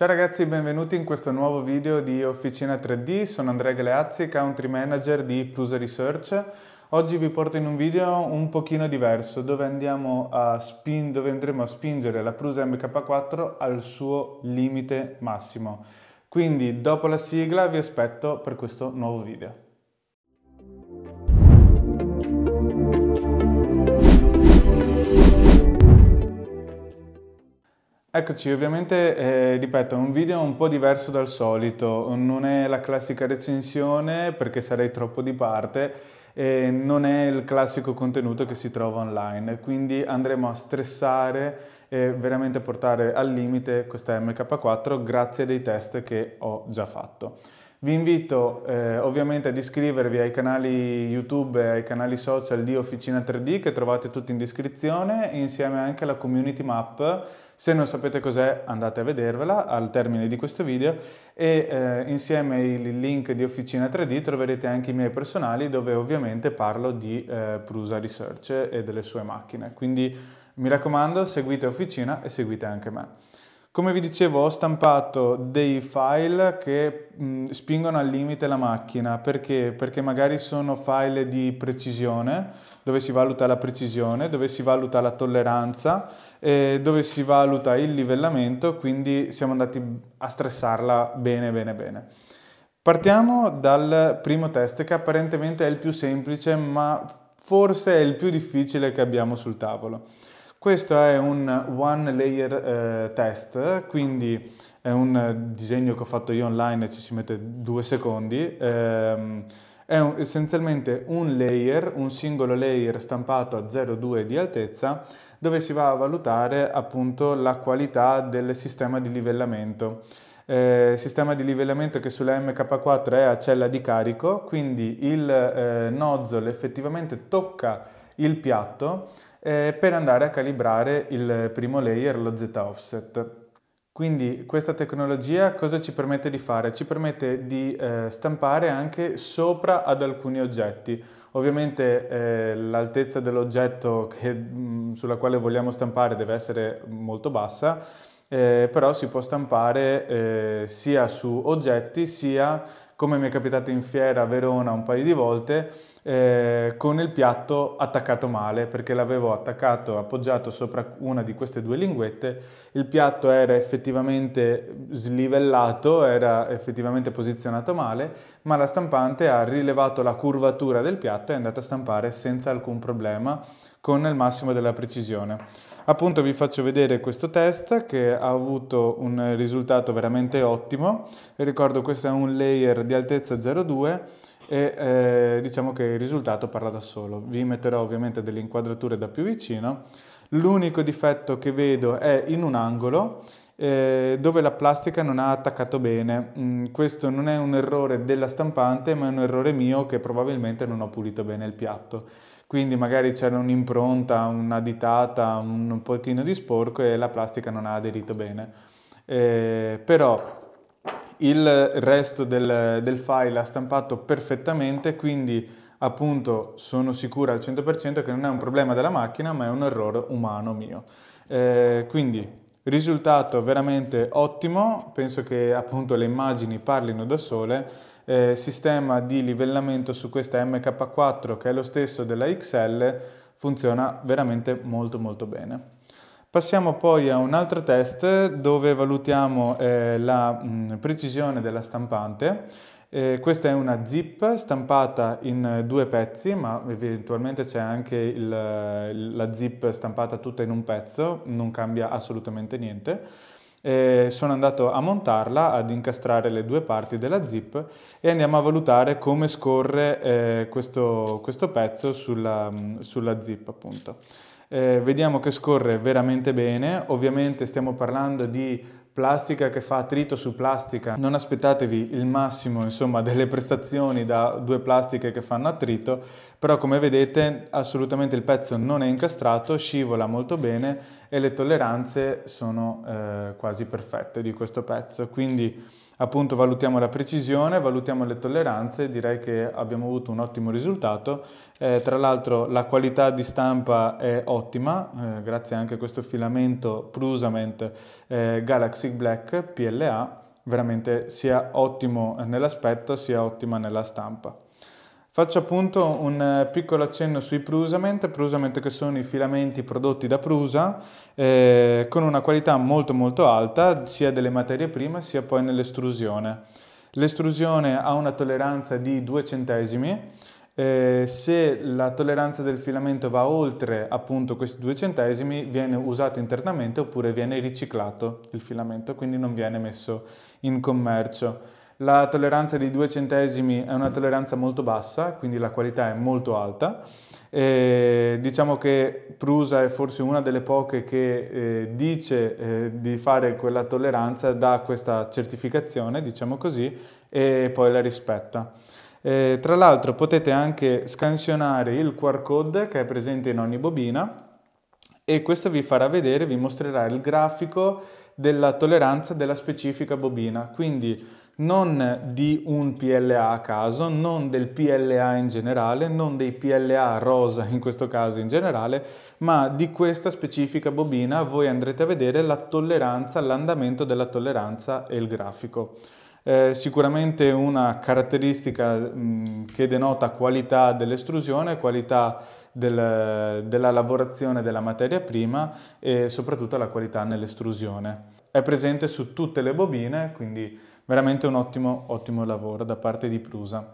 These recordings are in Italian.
Ciao ragazzi, benvenuti in questo nuovo video di Officina 3D. Sono Andrea Galeazzi, Country Manager di Prusa Research. Oggi vi porto in un video un pochino diverso dove andiamo a spin, dove andremo a spingere la Prusa MK4 al suo limite massimo. Quindi dopo la sigla vi aspetto per questo nuovo video. Eccoci, ovviamente, eh, ripeto, è un video un po' diverso dal solito, non è la classica recensione perché sarei troppo di parte, e non è il classico contenuto che si trova online, quindi andremo a stressare e veramente portare al limite questa MK4 grazie dei test che ho già fatto. Vi invito eh, ovviamente ad iscrivervi ai canali YouTube e ai canali social di Officina 3D che trovate tutti in descrizione insieme anche alla community map. Se non sapete cos'è andate a vedervela al termine di questo video e eh, insieme ai link di Officina 3D troverete anche i miei personali dove ovviamente parlo di eh, Prusa Research e delle sue macchine. Quindi mi raccomando seguite Officina e seguite anche me. Come vi dicevo, ho stampato dei file che mh, mm, spingono al limite la macchina, perché? Perché magari sono file di precisione, dove si valuta la precisione, dove si valuta la tolleranza, eh, dove si valuta il livellamento, quindi siamo andati a stressarla bene, bene, bene. Partiamo dal primo test che apparentemente è il più semplice, ma forse è il più difficile che abbiamo sul tavolo. Questo è un one layer eh, test, quindi è un disegno che ho fatto io online, e ci si mette due secondi. Ehm, è un, essenzialmente un layer, un singolo layer stampato a 0,2 di altezza, dove si va a valutare appunto la qualità del sistema di livellamento. Eh, sistema di livellamento che sulla MK4 è a cella di carico, quindi il eh, nozzle effettivamente tocca il piatto eh, per andare a calibrare il primo layer, lo Z offset. Quindi questa tecnologia cosa ci permette di fare? Ci permette di eh, stampare anche sopra ad alcuni oggetti. Ovviamente eh, l'altezza dell'oggetto mm, sulla quale vogliamo stampare deve essere molto bassa, eh, però si può stampare eh, sia su oggetti sia come mi è capitato in fiera a Verona un paio di volte, eh, con il piatto attaccato male, perché l'avevo attaccato, appoggiato sopra una di queste due linguette, il piatto era effettivamente slivellato, era effettivamente posizionato male, ma la stampante ha rilevato la curvatura del piatto e è andata a stampare senza alcun problema con il massimo della precisione. Appunto vi faccio vedere questo test che ha avuto un risultato veramente ottimo. Vi ricordo questo è un layer di altezza 0,2 e eh, diciamo che il risultato parla da solo. Vi metterò ovviamente delle inquadrature da più vicino. L'unico difetto che vedo è in un angolo eh, dove la plastica non ha attaccato bene. Mm, questo non è un errore della stampante ma è un errore mio che probabilmente non ho pulito bene il piatto quindi magari c'era un'impronta, una ditata, un pochino di sporco e la plastica non ha aderito bene. Eh, però il resto del, del file ha stampato perfettamente, quindi appunto sono sicuro al 100% che non è un problema della macchina ma è un errore umano mio. Eh, quindi risultato veramente ottimo, penso che appunto le immagini parlino da sole eh, sistema di livellamento su questa MK4 che è lo stesso della XL funziona veramente molto molto bene. Passiamo poi a un altro test dove valutiamo eh, la mh, precisione della stampante. Eh, questa è una zip stampata in due pezzi, ma eventualmente c'è anche il, la zip stampata tutta in un pezzo, non cambia assolutamente niente eh, sono andato a montarla, ad incastrare le due parti della zip e andiamo a valutare come scorre eh, questo, questo, pezzo sulla, sulla zip appunto. Eh, vediamo che scorre veramente bene, ovviamente stiamo parlando di plastica che fa attrito su plastica. Non aspettatevi il massimo insomma, delle prestazioni da due plastiche che fanno attrito, però come vedete assolutamente il pezzo non è incastrato, scivola molto bene e le tolleranze sono eh, quasi perfette di questo pezzo. Quindi appunto valutiamo la precisione, valutiamo le tolleranze, direi che abbiamo avuto un ottimo risultato, eh, tra l'altro la qualità di stampa è ottima, eh, grazie anche a questo filamento Prusament eh, Galaxy Black PLA, veramente sia ottimo nell'aspetto sia ottima nella stampa. Faccio appunto un eh, piccolo accenno sui Prusament, Prusament che sono i filamenti prodotti da Prusa eh, con una qualità molto molto alta sia delle materie prime sia poi nell'estrusione. L'estrusione ha una tolleranza di 2 centesimi, eh, se la tolleranza del filamento va oltre appunto questi 2 centesimi viene usato internamente oppure viene riciclato il filamento, quindi non viene messo in commercio. La tolleranza di 2 centesimi è una tolleranza molto bassa, quindi la qualità è molto alta. E diciamo che Prusa è forse una delle poche che eh, dice eh, di fare quella tolleranza, dà questa certificazione, diciamo così, e poi la rispetta. Eh, tra l'altro potete anche scansionare il QR code che è presente in ogni bobina e questo vi farà vedere, vi mostrerà il grafico della tolleranza della specifica bobina. Quindi non di un PLA a caso, non del PLA in generale, non dei PLA rosa in questo caso in generale, ma di questa specifica bobina voi andrete a vedere la tolleranza, l'andamento della tolleranza e il grafico. Eh, sicuramente una caratteristica mh, che denota qualità dell'estrusione, qualità del, della lavorazione della materia prima e soprattutto la qualità nell'estrusione. È presente su tutte le bobine, quindi Veramente un ottimo, ottimo lavoro da parte di Prusa.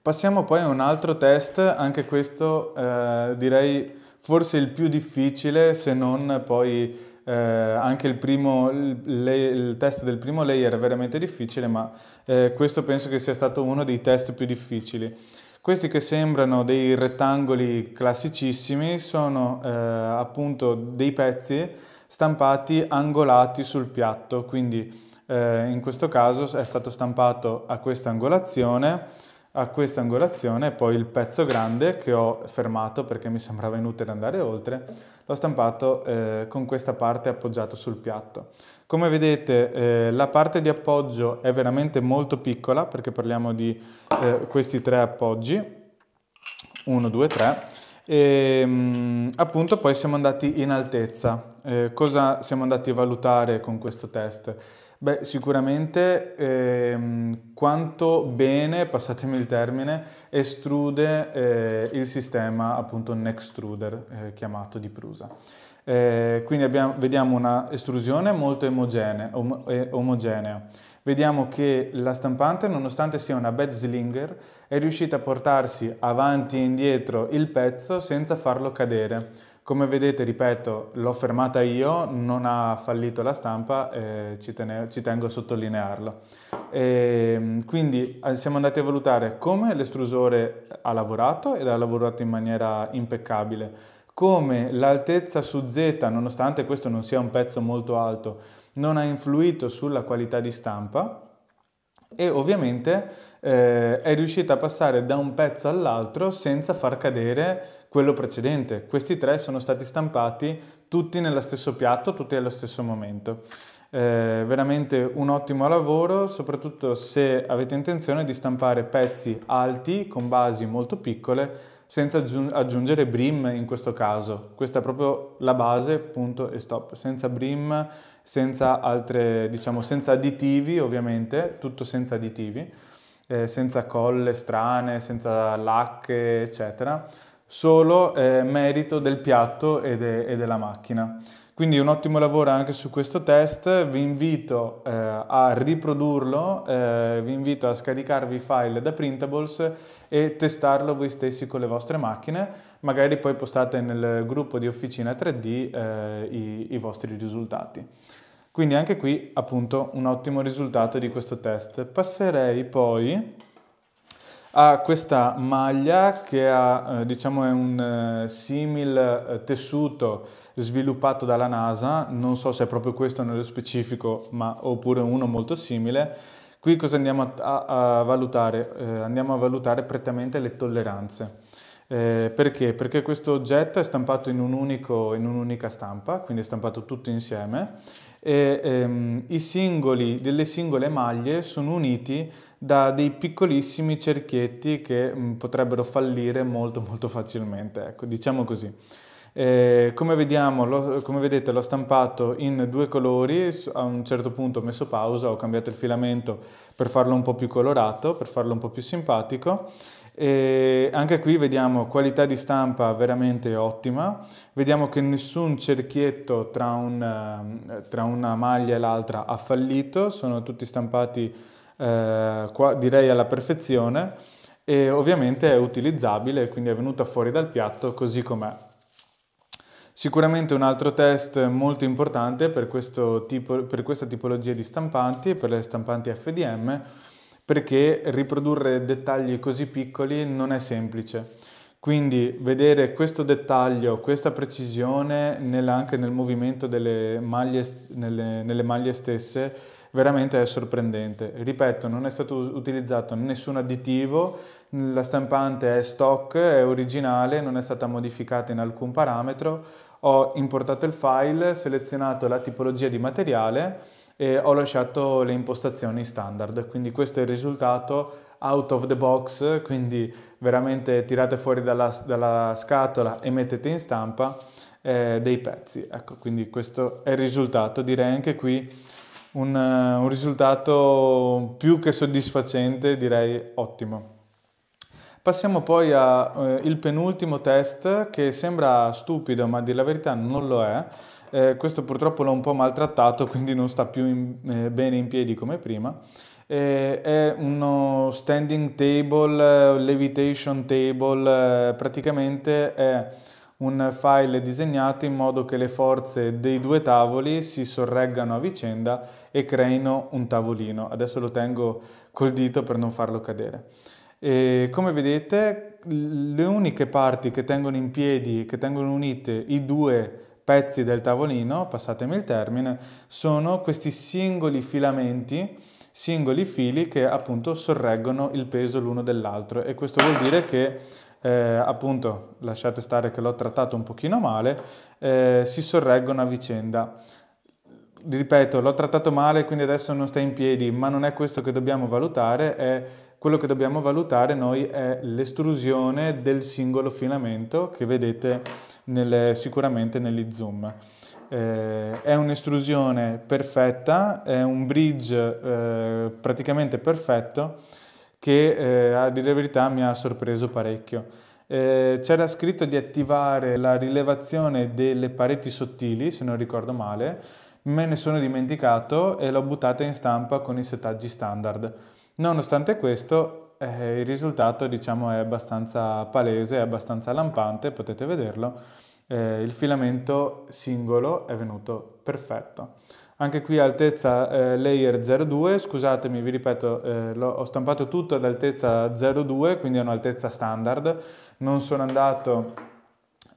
Passiamo poi a un altro test, anche questo eh, direi forse il più difficile, se non poi eh, anche il, primo, le, il, test del primo layer è veramente difficile, ma eh, questo penso che sia stato uno dei test più difficili. Questi che sembrano dei rettangoli classicissimi sono eh, appunto dei pezzi stampati angolati sul piatto, quindi eh, in questo caso è stato stampato a questa angolazione, a questa angolazione poi il pezzo grande che ho fermato perché mi sembrava inutile andare oltre, l'ho stampato eh, con questa parte appoggiata sul piatto. Come vedete eh, la parte di appoggio è veramente molto piccola perché parliamo di eh, questi tre appoggi, 1, 2, 3, e mh, appunto poi siamo andati in altezza. Eh, cosa siamo andati a valutare con questo test? Beh, sicuramente ehm, quanto bene, passatemi il termine, estrude eh, il sistema appunto Nextruder eh, chiamato di Prusa. Eh, quindi abbiamo, vediamo una estrusione molto omogenea, om, eh, omogenea. Vediamo che la stampante, nonostante sia una bed slinger, è riuscita a portarsi avanti e indietro il pezzo senza farlo cadere come vedete, ripeto, l'ho fermata io, non ha fallito la stampa, eh, ci, tenevo, ci, tengo a sottolinearlo. E, ehm, quindi eh, siamo andati a valutare come l'estrusore ha lavorato ed ha lavorato in maniera impeccabile, come l'altezza su Z, nonostante questo non sia un pezzo molto alto, non ha influito sulla qualità di stampa e ovviamente eh, è riuscita a passare da un pezzo all'altro senza far cadere quello precedente. Questi tre sono stati stampati tutti nello stesso piatto, tutti allo stesso momento. Eh, veramente un ottimo lavoro, soprattutto se avete intenzione di stampare pezzi alti con basi molto piccole senza aggiungere brim in questo caso. Questa è proprio la base, punto e stop, senza brim, senza altre, diciamo, senza additivi ovviamente, tutto senza additivi, eh, senza colle strane, senza lacche, eccetera solo eh, merito del piatto e, de e, della macchina. Quindi un ottimo lavoro anche su questo test, vi invito eh, a riprodurlo, eh, vi invito a scaricarvi i file da printables e testarlo voi stessi con le vostre macchine, magari poi postate nel gruppo di Officina 3D eh, i, i vostri risultati. Quindi anche qui appunto un ottimo risultato di questo test. Passerei poi ha questa maglia che ha, eh, diciamo, è un eh, simil eh, tessuto sviluppato dalla NASA, non so se è proprio questo nello specifico, ma oppure uno molto simile. Qui cosa andiamo a, a valutare? Eh, andiamo a valutare prettamente le tolleranze. Eh, perché? Perché questo jet è stampato in, un unico, in un'unica stampa, quindi è stampato tutto insieme e ehm, i singoli delle singole maglie sono uniti da dei piccolissimi cerchietti che mh, mm, potrebbero fallire molto molto facilmente, ecco, diciamo così. Eh, come, vediamo, lo, come, vedete l'ho stampato in due colori, a un certo punto ho messo pausa, ho cambiato il filamento per farlo un po' più colorato, per farlo un po' più simpatico e anche qui vediamo qualità di stampa veramente ottima, vediamo che nessun cerchietto tra, un, ehm, tra una maglia e l'altra ha fallito, sono tutti stampati eh, qua, direi alla perfezione e ovviamente è utilizzabile, quindi è venuta fuori dal piatto così com'è. Sicuramente un altro test molto importante per, tipo, per questa tipologia di stampanti, per le stampanti FDM, perché riprodurre dettagli così piccoli non è semplice. Quindi vedere questo dettaglio, questa precisione nella, anche nel movimento delle maglie, nelle, nelle maglie stesse veramente è sorprendente. Ripeto, non è stato utilizzato nessun additivo, la stampante è stock, è originale, non è stata modificata in alcun parametro. Ho importato il file, selezionato la tipologia di materiale e ho lasciato le impostazioni standard, quindi questo è il risultato out of the box, quindi veramente tirate fuori dalla, dalla scatola e mettete in stampa eh, dei pezzi. Ecco, quindi questo è il risultato, direi anche qui un, un risultato più che soddisfacente, direi ottimo. Passiamo poi al eh, penultimo test che sembra stupido ma a dire la verità non lo è, eh, questo purtroppo l'ho un po' maltrattato, quindi non sta più in, eh, bene in piedi come prima. Eh, è uno standing table, eh, levitation table, eh, praticamente è un file disegnato in modo che le forze dei due tavoli si sorreggano a vicenda e creino un tavolino. Adesso lo tengo col dito per non farlo cadere. E come vedete le uniche parti che tengono in piedi, che tengono unite i due pezzi del tavolino, passatemi il termine, sono questi singoli filamenti, singoli fili che appunto sorreggono il peso l'uno dell'altro e questo vuol dire che eh, appunto, lasciate stare che l'ho trattato un pochino male, eh, si sorreggono a vicenda. Ripeto, l'ho trattato male, quindi adesso non sta in piedi, ma non è questo che dobbiamo valutare, è quello che dobbiamo valutare noi è l'estrusione del singolo filamento che vedete nelle, sicuramente negli zoom. Eh, è un'estrusione perfetta, è un bridge eh, praticamente perfetto che eh, a dire la verità mi ha sorpreso parecchio. Eh, c'era scritto di attivare la rilevazione delle pareti sottili, se non ricordo male, me ne sono dimenticato e l'ho buttata in stampa con i settaggi standard. Nonostante questo, eh, il risultato diciamo, è abbastanza palese, è abbastanza lampante, potete vederlo. Eh, il filamento singolo è venuto perfetto. Anche qui altezza eh, layer 02, scusatemi, vi ripeto, eh, lo, ho stampato tutto ad altezza 02, quindi è un'altezza standard. Non sono andato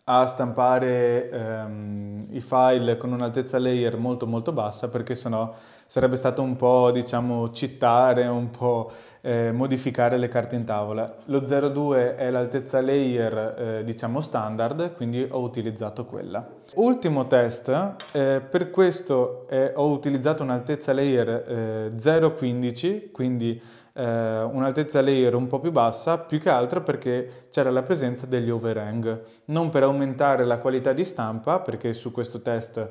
a stampare ehm, i file con un'altezza layer molto molto bassa perché sennò sarebbe stato un po', diciamo, cittare, un po' eh, modificare le carte in tavola. Lo 02 è l'altezza layer, eh, diciamo, standard, quindi ho utilizzato quella. Ultimo test, eh, per questo eh, ho utilizzato un'altezza layer 0.15, eh, quindi eh, un'altezza layer un po' più bassa, più che altro perché c'era la presenza degli overhang, non per aumentare la qualità di stampa, perché su questo test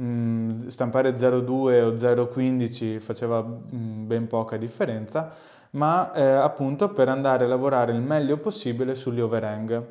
Mm, stampare 0,2 o 0,15 faceva mm, ben poca differenza, ma eh, appunto per andare a lavorare il meglio possibile sugli overhang.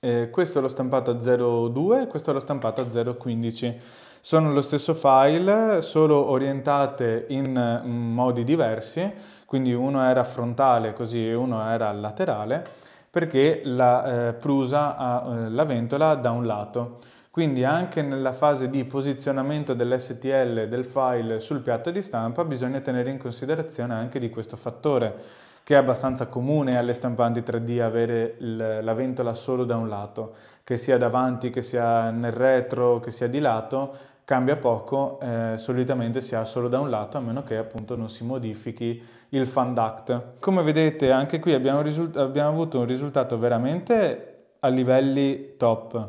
Eh, questo l'ho stampato a 0,2, questo l'ho stampato a 0,15. Sono lo stesso file, solo orientate in mm, modi diversi, quindi uno era frontale così e uno era laterale, perché la eh, prusa ha eh, la ventola da un lato. Quindi anche nella fase di posizionamento dell'STL del file sul piatto di stampa bisogna tenere in considerazione anche di questo fattore che è abbastanza comune alle stampanti 3D avere la ventola solo da un lato, che sia davanti, che sia nel retro, che sia di lato, cambia poco, eh, solitamente si ha solo da un lato a meno che appunto non si modifichi il fan duct. Come vedete anche qui abbiamo, abbiamo avuto un risultato veramente a livelli top.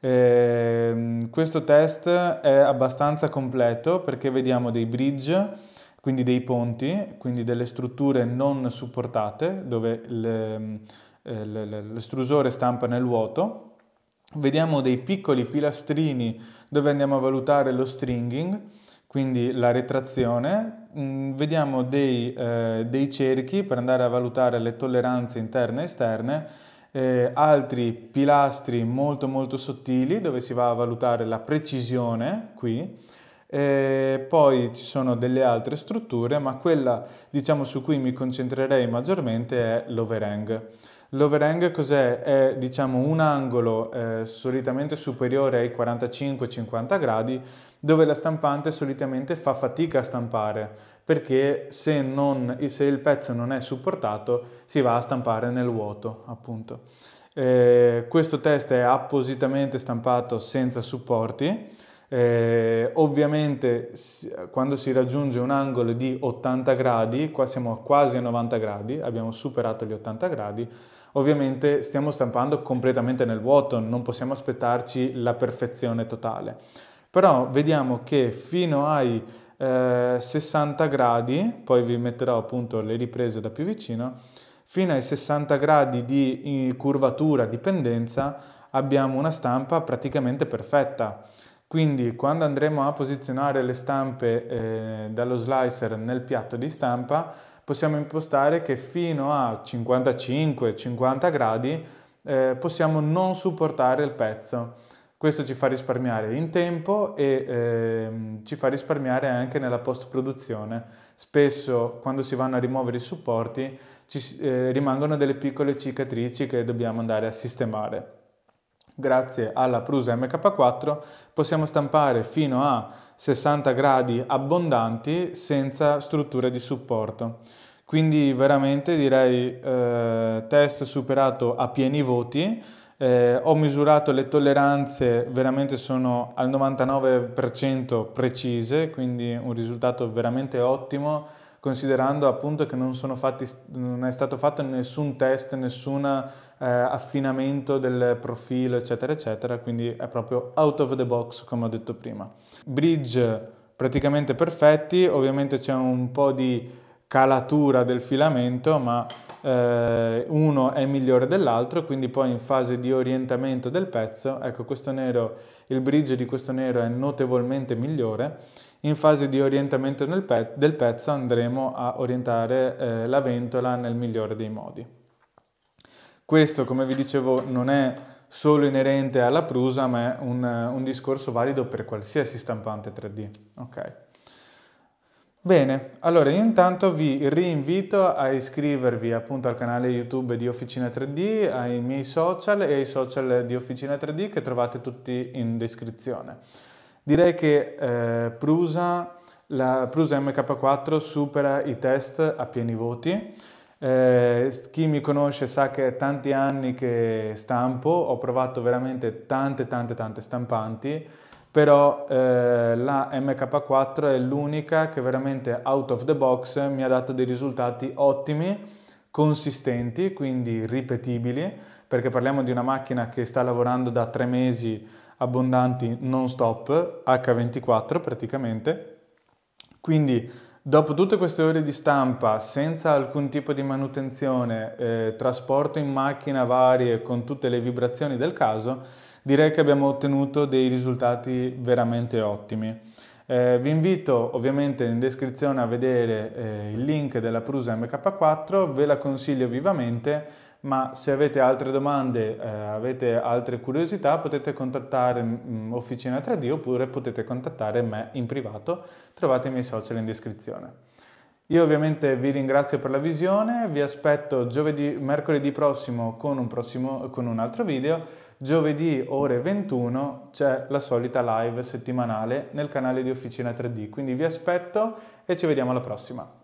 Eh, questo test è abbastanza completo perché vediamo dei bridge, quindi dei ponti, quindi delle strutture non supportate dove le, eh, le, l'estrusore stampa nel vuoto. Vediamo dei piccoli pilastrini dove andiamo a valutare lo stringing, quindi la retrazione. Mm, vediamo dei, eh, dei cerchi per andare a valutare le tolleranze interne e esterne eh, altri pilastri molto molto sottili dove si va a valutare la precisione qui, e eh, poi ci sono delle altre strutture, ma quella diciamo, su cui mi concentrerei maggiormente è l'overhang. L'overhang cos'è? È diciamo, un angolo eh, solitamente superiore ai 45-50 gradi dove la stampante solitamente fa fatica a stampare perché se, non, se il pezzo non è supportato si va a stampare nel vuoto appunto. Eh, questo test è appositamente stampato senza supporti. Eh, ovviamente quando si raggiunge un angolo di 80 gradi, qua siamo quasi a 90 gradi, abbiamo superato gli 80 gradi, ovviamente stiamo stampando completamente nel vuoto, non possiamo aspettarci la perfezione totale. Però vediamo che fino ai eh, 60 gradi, poi vi metterò appunto le riprese da più vicino, fino ai 60 gradi di curvatura, di pendenza, abbiamo una stampa praticamente perfetta. Quindi quando andremo a posizionare le stampe eh, dallo slicer nel piatto di stampa, possiamo impostare che fino a 55-50 gradi eh, possiamo non supportare il pezzo. Questo ci fa risparmiare in tempo e ehm, ci fa risparmiare anche nella post-produzione. Spesso quando si vanno a rimuovere i supporti ci eh, rimangono delle piccole cicatrici che dobbiamo andare a sistemare. Grazie alla Prusa MK4 possiamo stampare fino a 60 gradi abbondanti senza strutture di supporto. Quindi veramente direi eh, test superato a pieni voti eh, ho misurato le tolleranze, veramente sono al 99% precise, quindi un risultato veramente ottimo considerando appunto che non, fatti, non è stato fatto nessun test, nessun eh, affinamento del profilo, eccetera, eccetera, quindi è proprio out of the box, come ho detto prima. Bridge praticamente perfetti, ovviamente c'è un po' di calatura del filamento, ma eh, uno è migliore dell'altro, quindi poi in fase di orientamento del pezzo, ecco questo nero, il bridge di questo nero è notevolmente migliore, in fase di orientamento pe del pezzo andremo a orientare eh, la ventola nel migliore dei modi. Questo, come vi dicevo, non è solo inerente alla Prusa, ma è un, un discorso valido per qualsiasi stampante 3D. Okay. Bene, allora io intanto vi rinvito a iscrivervi appunto al canale YouTube di Officina 3D, ai miei social e ai social di Officina 3D che trovate tutti in descrizione. Direi che eh, Prusa, la Prusa MK4 supera i test a pieni voti. Eh, chi mi conosce sa che è tanti anni che stampo, ho provato veramente tante tante tante stampanti però eh, la MK4 è l'unica che veramente out of the box mi ha dato dei risultati ottimi, consistenti, quindi ripetibili, perché parliamo di una macchina che sta lavorando da tre mesi abbondanti non stop, H24 praticamente. Quindi dopo tutte queste ore di stampa, senza alcun tipo di manutenzione, eh, trasporto in macchina varie con tutte le vibrazioni del caso, direi che abbiamo ottenuto dei risultati veramente ottimi. Eh, vi invito ovviamente in descrizione a vedere eh, il link della Prusa MK4, ve la consiglio vivamente, ma se avete altre domande, eh, avete altre curiosità, potete contattare mh, mm, Officina 3D oppure potete contattare me in privato, trovate i miei social in descrizione. Io ovviamente vi ringrazio per la visione, vi aspetto giovedì, mercoledì prossimo con un, prossimo, con un altro video. Giovedì ore 21 c'è la solita live settimanale nel canale di Officina 3D, quindi vi aspetto e ci vediamo alla prossima.